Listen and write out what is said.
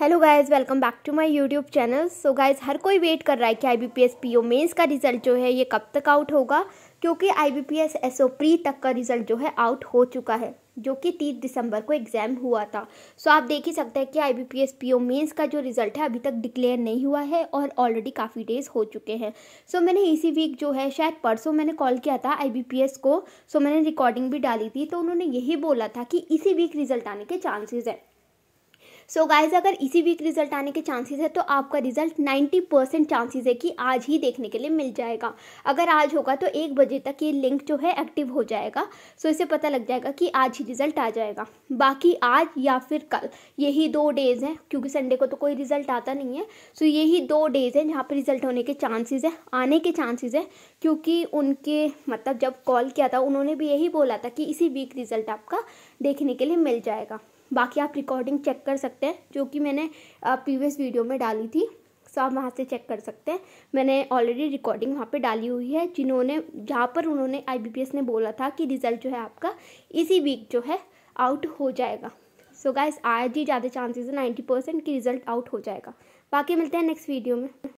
hello guys welcome back to my YouTube channel so guys हर कोई wait कर रहा है कि I B P S P O mains का रिज़ल्ट जो है ये कब तक आउट होगा क्योंकि I B P S S O pre तक का रिज़ल्ट जो है आउट हो चुका है जो कि तीस दिसंबर को एग्ज़ाम हुआ था सो आप देख ही सकते हैं कि I B P S P O mains का जो रिज़ल्ट है अभी तक डिक्लेयर नहीं हुआ है और ऑलरेडी काफ़ी डेज हो चुके हैं सो so, मैंने इसी वीक जो है शायद परसों मैंने कॉल किया था आई बी पी एस को सो so, मैंने रिकॉर्डिंग भी डाली थी तो उन्होंने यही बोला था कि इसी वीक रिज़ल्ट आने के चांसेज़ हैं सो so गाइज अगर इसी वीक रिजल्ट आने के चांसेस है तो आपका रिजल्ट 90 परसेंट चांसेज है कि आज ही देखने के लिए मिल जाएगा अगर आज होगा तो एक बजे तक ये लिंक जो है एक्टिव हो जाएगा सो so इसे पता लग जाएगा कि आज ही रिजल्ट आ जाएगा बाकी आज या फिर कल यही दो डेज़ हैं क्योंकि संडे को तो कोई रिजल्ट आता नहीं है सो so यही दो डेज़ हैं जहाँ पर रिजल्ट होने के चांसेज है आने के चांसेज है क्योंकि उनके मतलब जब कॉल किया था उन्होंने भी यही बोला था कि इसी वीक रिजल्ट आपका देखने के लिए मिल जाएगा बाकी आप रिकॉर्डिंग चेक कर सकते हैं जो कि मैंने प्रीवियस वीडियो में डाली थी सो आप वहाँ से चेक कर सकते हैं मैंने ऑलरेडी रिकॉर्डिंग वहाँ पे डाली हुई है जिन्होंने जहाँ पर उन्होंने आईबीपीएस ने बोला था कि रिज़ल्ट जो है आपका इसी वीक जो है आउट हो जाएगा सो so गाइस आज ही ज़्यादा चांसेस है नाइन्टी परसेंट कि रिज़ल्ट आउट हो जाएगा बाकी मिलते हैं नेक्स्ट वीडियो में